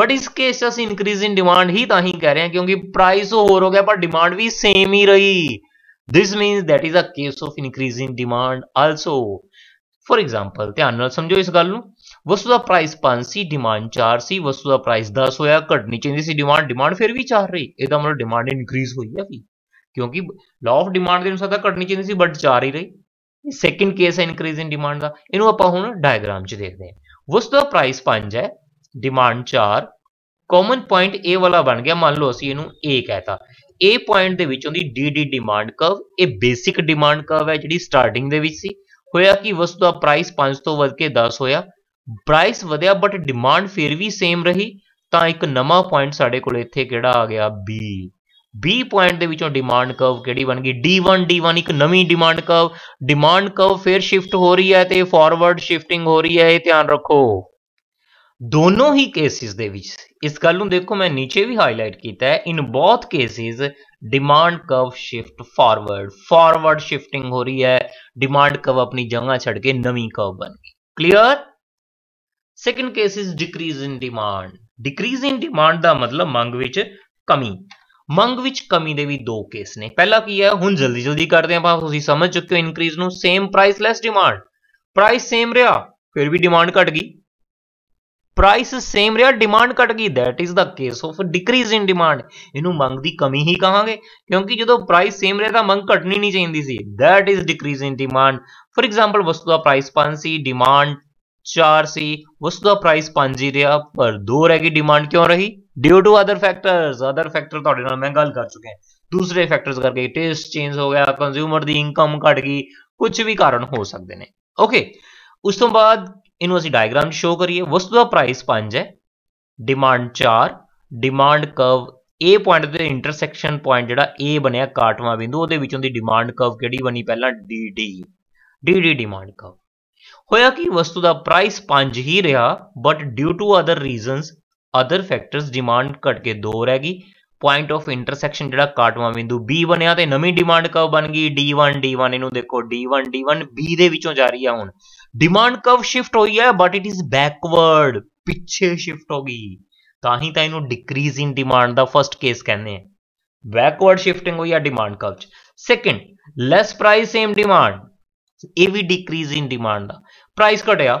but is case ਅਸੀਂ ਇਨਕਰੀਜ਼ ਇਨ ਡਿਮਾਂਡ ਹੀ ਤਾਂ ਹੀ keh rahe hain kyunki price hor ho gaya par demand we same hi rahi this means that is a case of increase in demand also for example ਧਿਆਨ ਨਾਲ ਸਮਝੋ ਇਸ ਗੱਲ ਨੂੰ ਵਸਤੂ ਦਾ ਪ੍ਰਾਈਸ 5 ਸੀ ਡਿਮਾਂਡ 4 ਸੀ ਵਸਤੂ ਦਾ ਪ੍ਰਾਈਸ 10 ਹੋਇਆ घटनी ਚਾਹੀਦੀ ਸੀ ਡਿਮਾਂਡ ਡਿਮਾਂਡ ਫਿਰ ਵੀ चार ਰਹੀ ਇਹਦਾ ਮਤਲਬ ਡਿਮਾਂਡ ਇਨਕਰੀਸ ਹੋਈ ਹੈ ਵੀ ਕਿਉਂਕਿ ਲਾਅ ਆਫ ਡਿਮਾਂਡ ਦੇ ਅਨੁਸਾਰ ਤਾਂ ਘਟਣੀ ਚਾਹੀਦੀ ਸੀ ਬਟ ਚੱਲ ਹੀ ਰਹੀ ਸੈਕਿੰਡ ਕੇਸ ਹੈ ਇਨਕਰੀਸ ਇਨ ਡਿਮਾਂਡ ਦਾ ਇਹਨੂੰ ਆਪਾਂ ਹੁਣ ਡਾਇਗਰਾਮ 'ਚ ਦੇਖਦੇ ਹਾਂ ਵਸਤੂ ਦਾ ਪ੍ਰਾਈਸ 5 ਹੈ ਡਿਮਾਂਡ 4 ਕਾਮਨ ਪੁਆਇੰਟ A ਵਾਲਾ ਬਣ ਗਿਆ ਮੰਨ ਲਓ ਅਸੀਂ ਇਹਨੂੰ A ਕਹਤਾ A ਪੁਆਇੰਟ ਦੇ ਵਿੱਚ ਦੀ DD ਡਿਮਾਂਡ ਕਰਵ ਇਹ ਬੇਸਿਕ ਡਿਮਾਂਡ ਕਰਵ ਹੈ ਜਿਹੜੀ ਸਟਾਰਟਿੰਗ ਦੇ ਵਿੱਚ ਸੀ ਹੋਇਆ ਕਿ ਵਸਤੂ ਦਾ ਪ੍ਰਾਈਸ 5 ਤੋਂ ਵੱਧ ਕੇ 10 ਹੋਇਆ ਪ੍ਰਾਈਸ ਵਧਿਆ ਬਟ ਡਿਮਾਂਡ ਫਿਰ ਵੀ ਸੇਮ ਰਹੀ ਤਾਂ ਇੱਕ ਨਵਾਂ ਪੁਆਇੰਟ ਸਾਡੇ ਕੋਲ ਇੱਥੇ ਕਿਹੜਾ ਆ ਗਿਆ B B ਪੁਆਇੰਟ ਦੇ ਵਿੱਚੋਂ ਡਿਮਾਂਡ ਕਰਵ ਕਿਹੜੀ ਬਣ ਗਈ D1 D1 ਇੱਕ ਨਵੀਂ ਡਿਮਾਂਡ ਕਰਵ ਡਿਮਾਂਡ ਕਰਵ ਫੇਰ ਸ਼ਿਫਟ ਹੋ ਰਹੀ ਹੈ ਤੇ ਫਾਰਵਰਡ ਸ਼ਿਫਟਿੰਗ ਹੋ ਰਹੀ ਹੈ ਇਹ ਧਿਆਨ ਰੱਖੋ ਦੋਨੋਂ ਹੀ ਕੇਸਿਸ ਦੇ ਵਿੱਚ ਇਸ ਗੱਲ ਨੂੰ ਦੇਖੋ ਮੈਂ ਨੀਚੇ ਵੀ ਹਾਈਲਾਈਟ ਕੀਤਾ ਹੈ in both cases demand curve shift forward forward shifting ਹੋ ਰਹੀ ਹੈ ਡਿਮਾਂਡ ਕਰਵ ਆਪਣੀ ਜਗ੍ਹਾ ਛੱਡ ਕੇ ਨਵੀਂ ਕਰਵ ਬਣ ਗਈ clear second case is decrease in demand decrease in demand ਦਾ ਮਤਲਬ ਮੰਗ ਵਿੱਚ ਕਮੀ ਮੰਗ ਵਿੱਚ ਕਮੀ ਦੇ ਵੀ ਦੋ ਕੇਸ ਨੇ ਪਹਿਲਾ ਕੀ ਹੈ ਹੁਣ ਜਲਦੀ ਜਲਦੀ ਕਰਦੇ ਆਪਾਂ ਤੁਸੀਂ ਸਮਝ ਚੁੱਕੇ ਹੋ ਇਨਕਰੀਜ਼ ਨੂੰ same price less demand price same ਰਿਹਾ ਫਿਰ ਵੀ ਡਿਮਾਂਡ ਘਟ ਗਈ ਪ੍ਰਾਈਸ ਸੇਮ ਰਿਹਾ ਡਿਮਾਂਡ ਘਟ ਗਈ that is the case of decrease in demand ਇਹਨੂੰ ਮੰਗ ਦੀ ਕਮੀ ਹੀ ਕਹਾਂਗੇ ਕਿਉਂਕਿ ਜਦੋਂ ਪ੍ਰਾਈਸ ਸੇਮ ਰਿਹਾ ਤਾਂ ਮੰਗ ਘਟਣੀ ਨਹੀਂ ਚਾਹੀਦੀ ਸੀ that is decrease in demand for example ਵਸਤੂ ਦਾ ਪ੍ਰਾਈਸ 5 ਸੀ ਡਿਮਾਂਡ चार सी उसका प्राइस पंज ही रहा पर दो रह गई डिमांड क्यों रही due to other factors other factor थोड़े मैं गल कर चुके हैं दूसरे फैक्टर्स करके टेस्ट चेंज हो गया कंज्यूमर की इनकम घट गई कुछ भी कारण हो सकते हैं ओके उस तो बाद डायग्राम शो करिए वस्तु का प्राइस पांच है डिमांड चार डिमांड कव ए पॉइंट के इंटरसैक्शन पॉइंट जरा ए बनया काटवा बिंदु वो डिमांड कव कि बनी पहला D D D D demand curve ਹੋਇਆ ਕਿ ਵਸਤੂ ਦਾ ਪ੍ਰਾਈਸ 5 ਹੀ ਰਿਹਾ but due to other reasons other factors demand ਘਟ ਕੇ 2 ਰਹਿ ਗਈ ਪੁਆਇੰਟ ਆਫ ਇੰਟਰਸੈਕਸ਼ਨ ਜਿਹੜਾ ਕਾਟਵਾ ਬਿੰਦੂ B ਬਣਿਆ ਤੇ ਨਵੀਂ ਡਿਮਾਂਡ ਕਰਵ ਬਣ ਗਈ D1 D1 ਇਹਨੂੰ ਦੇਖੋ D1 D1 B ਦੇ ਵਿੱਚੋਂ ਜਾ ਰਹੀ ਆ ਹੁਣ ਡਿਮਾਂਡ ਕਰਵ ਸ਼ਿਫਟ ਹੋਈ ਹੈ ਬਟ ਇਟ ਇਜ਼ ਬੈਕਵਰਡ ਪਿੱਛੇ ਸ਼ਿਫਟ ਹੋ ਗਈ ਤਾਂ ਹੀ ਤਾਂ ਇਹਨੂੰ ਡਿਕਰੀਜ਼ ਇਨ ਡਿਮਾਂਡ ਦਾ ਫਰਸਟ ਕੇਸ ਕਹਿੰਦੇ ਆ ਬੈਕਵਰਡ ਸ਼ਿਫਟਿੰਗ ਹੋਈ ਆ ਡਿਮਾਂਡ ਕਰਵ ਚ second less price same demand ਇਹ ਵੀ ਡਿਕਰੀਜ਼ ਇਨ ਡਿਮਾਂਡ ਦਾ ਪ੍ਰਾਈਸ ਘਟਿਆ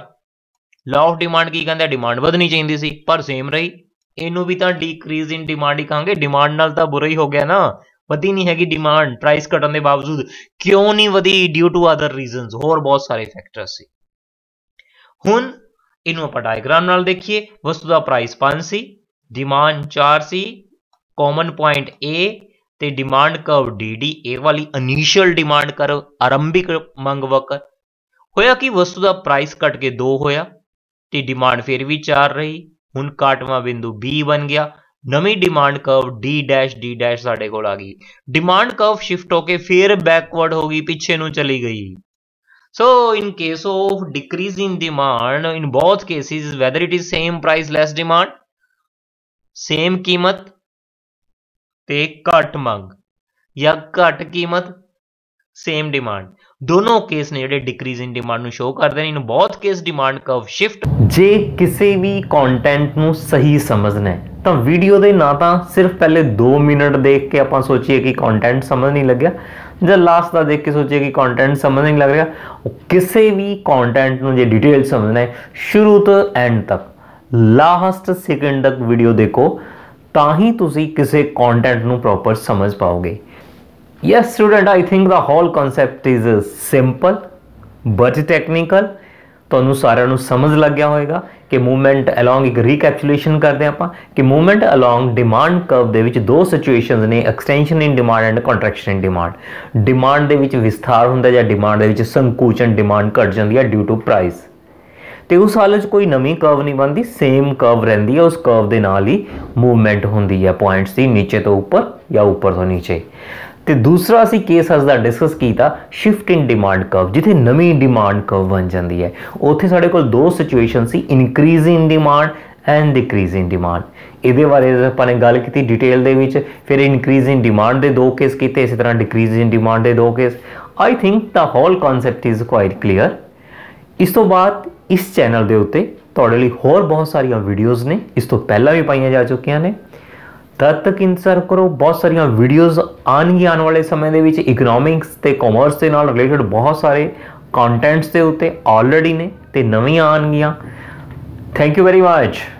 ਲਾਅ ਆਫ ਡਿਮਾਂਡ ਕੀ ਕਹਿੰਦਾ ਡਿਮਾਂਡ ਵਧਣੀ ਚਾਹੀਦੀ ਸੀ ਪਰ ਸੇਮ ਰਹੀ ਇਹਨੂੰ ਵੀ ਤਾਂ ਡਿਕਰੀਜ਼ ਇਨ ਡਿਮਾਂਡ ਹੀ ਕਹਾਂਗੇ ਡਿਮਾਂਡ ਨਾਲ ਤਾਂ ਬੁਰਾ ਹੀ ਹੋ ਗਿਆ ਨਾ ਵਧੀ ਨਹੀਂ ਹੈਗੀ ਡਿਮਾਂਡ ਪ੍ਰਾਈਸ ਘਟਣ ਦੇ ਬਾਵਜੂਦ ਕਿਉਂ ਨਹੀਂ ਵਧੀ ਡਿਊ ਟੂ ਅਦਰ ਰੀਜ਼ਨਸ ਹੋਰ ਬਹੁਤ ਸਾਰੇ ਫੈਕਟਰਸ ਸੀ ਹੁਣ ਇਹਨੂੰ ਆਪਾਂ ਡਾਇਗਰਾਮ ਨਾਲ ਦੇਖੀਏ ਵਸਤੂ ਦਾ ਪ੍ਰਾਈਸ 5 ਸੀ ਡਿਮਾਂਡ 4 ਸੀ ਕਾਮਨ ਪੁਆਇੰਟ A ਤੇ ਡਿਮਾਂਡ ਕਰਵ ਡੀਡੀ ਇਹ ਵਾਲੀ ਇਨੀਸ਼ੀਅਲ ਡਿਮਾਂਡ ਕਰਵ ਆਰੰਭਿਕ ਮੰਗ ਵਕ ਹੋਇਆ ਕਿ ਵਸਤੂ ਦਾ ਪ੍ਰਾਈਸ ਘਟ ਕੇ 2 ਹੋਇਆ ਤੇ ਡਿਮਾਂਡ ਫਿਰ ਵੀ 4 ਰਹੀ ਹੁਣ ਕਾਟਵਾ ਬਿੰਦੂ B ਬਣ ਗਿਆ ਨਵੀਂ demand curve D dash D dash ਸਾਡੇ ਕੋਲ ਆ ਗਈ ਡਿਮਾਂਡ ਕਰਵ ਸ਼ਿਫਟ ਹੋ ਕੇ ਫਿਰ ਬੈਕਵਰਡ ਹੋ ਗਈ ਪਿੱਛੇ ਨੂੰ ਚਲੀ ਗਈ so in case of decrease in demand in both cases whether it is same price less demand same ਕੀਮਤ ਤੇ ਘੱਟ ਮੰਗ ਜਾਂ ਘੱਟ ਕੀਮਤ ਸੇਮ ਡਿਮਾਂਡ ਦੋਨੋਂ ਕੇਸ ਨੇ ਜਿਹੜੇ ਡਿਕਰੀਜ਼ ਇਨ ਡਿਮਾਂਡ ਨੂੰ ਸ਼ੋਅ ਕਰਦੇ ਨੇ ਇਹਨੂੰ ਬਹੁਤ ਕੇਸ ਡਿਮਾਂਡ ਕਰਵ ਸ਼ਿਫਟ ਜੇ ਕਿਸੇ ਵੀ ਕੰਟੈਂਟ ਨੂੰ ਸਹੀ ਸਮਝਣਾ ਹੈ ਤਾਂ ਵੀਡੀਓ ਦੇ ਨਾ ਤਾਂ ਸਿਰਫ ਪਹਿਲੇ 2 ਮਿੰਟ ਦੇਖ ਕੇ ਆਪਾਂ ਸੋਚੀਏ ਕਿ ਕੰਟੈਂਟ ਸਮਝ ਨਹੀਂ ਲੱਗਿਆ ਜਾਂ ਲਾਸਟ ਦਾ ਦੇਖ ਕੇ ਸੋਚੀਏ ਕਿ ਕੰਟੈਂਟ ਸਮਝ ਨਹੀਂ ਲੱਗ ਰਿਹਾ ਕਿਸੇ ਵੀ ਕੰਟੈਂਟ ਨੂੰ ਜੇ ਡਿਟੇਲ ਸਮਝਣਾ ਹੈ ਸ਼ੁਰੂ ਤੋਂ ਐਂਡ ਤੱਕ ਲਾਸਟ ਸੈਕਿੰਡ ਤੱਕ ਵੀਡੀਓ ਦੇਖੋ ਤਾਂ ਹੀ ਤੁਸੀਂ ਕਿਸੇ ਕੰਟੈਂਟ ਨੂੰ ਪ੍ਰੋਪਰ ਸਮਝ ਪਾਓਗੇ yes student I think the whole concept is simple but technical ਤੁਹਾਨੂੰ ਸਾਰਿਆਂ ਨੂੰ ਸਮਝ ਲੱਗ ਗਿਆ ਹੋਵੇਗਾ ਕਿ ਮੂਵਮੈਂਟ ਅਲੋਂਗ ਇੱਕ ਰੀਕੈਪਚੁਲੇਸ਼ਨ ਕਰਦੇ ਆਪਾਂ ਕਿ ਮੂਵਮੈਂਟ ਅਲੋਂਗ ਡਿਮਾਂਡ ਕਰਵ ਦੇ ਵਿੱਚ ਦੋ ਸਿਚੁਏਸ਼ਨਸ ਨੇ extension in demand and contraction in demand demand ਦੇ ਵਿੱਚ ਵਿਸਥਾਰ ਹੁੰਦਾ ਜਾਂ ਡਿਮਾਂਡ ਦੇ ਵਿੱਚ ਸੰਕੂਚਨ ਡਿਮਾਂਡ ਘਟ ਜਾਂਦੀ ਹੈ ਡਿਊ ਟੂ ਪ੍ਰਾਈਸ ਤੇ ਉਸ ਹਾਲਤ 'ਚ ਕੋਈ ਨਵੀਂ ਕਰਵ ਨਹੀਂ ਬਣਦੀ ਸੇਮ ਕਰਵ ਰਹਿੰਦੀ ਹੈ ਉਸ ਕਰਵ ਦੇ ਨਾਲ ਹੀ ਮੂਵਮੈਂਟ ਹੁੰਦੀ ਹੈ ਪੁਆਇੰਟਸ ਦੀ ਨੀਚੇ ਤੋਂ ਉੱਪਰ ਜਾਂ ਉੱਪਰ ਤੋਂ ਨੀਚੇ ਤੇ ਦੂਸਰਾ ਅਸੀਂ ਕੇਸ ਅੱਜ ਦਾ ਡਿਸਕਸ ਕੀਤਾ ਸ਼ਿਫਟ ਇਨ ਡਿਮਾਂਡ ਕਰਵ ਜਿੱਥੇ ਨਵੀਂ ਡਿਮਾਂਡ ਕਰਵ ਬਣ ਜਾਂਦੀ ਹੈ ਉੱਥੇ ਸਾਡੇ ਕੋਲ ਦੋ ਸਿਚੁਏਸ਼ਨ ਸੀ increase in demand and decrease in demand ਇਹਦੇ ਬਾਰੇ ਆਪਾਂ ਨੇ ਗੱਲ ਕੀਤੀ ਡਿਟੇਲ ਦੇ ਵਿੱਚ ਫਿਰ ਇਨਕਰੀਜ਼ ਇਨ ਡਿਮਾਂਡ ਦੇ ਦੋ ਕੇਸ ਕੀਤੇ ਇਸੇ ਤਰ੍ਹਾਂ ਡਿਕਰੀਜ਼ ਇਨ ਡਿਮਾਂਡ ਦੇ ਦੋ case I think the whole concept is quite clear ਇਸ ਤੋਂ ਬਾਅਦ ਇਸ ਚੈਨਲ ਦੇ ਉੱਤੇ ਤੁਹਾਡੇ ਲਈ ਹੋਰ ਬਹੁਤ ਸਾਰੀਆਂ ਵੀਡੀਓਜ਼ ਨੇ ਇਸ ਤੋਂ ਪਹਿਲਾਂ ਵੀ ਪਾਈਆਂ ਜਾ ਚੁੱਕੀਆਂ ਨੇ ਤਦ ਤੱਕ ਇੰਤਜ਼ਾਰ ਕਰੋ ਬਹੁਤ ਸਾਰੀਆਂ ਵੀਡੀਓਜ਼ ਆਣਗੀਆਂ ਆਉਣ ਵਾਲੇ ਸਮੇਂ ਦੇ ਵਿੱਚ ਇਕਨੋਮਿਕਸ ਤੇ ਕਾਮਰਸ ਦੇ ਨਾਲ ਰਿਲੇਟਡ ਬਹੁਤ ਸਾਰੇ ਕੰਟੈਂਟਸ ਦੇ ਉੱਤੇ ਆਲਰੇਡੀ ਨੇ ਤੇ ਨਵੀਆਂ ਆਣਗੀਆਂ ਥੈਂਕ ਯੂ ਵੈਰੀ ਮੱਚ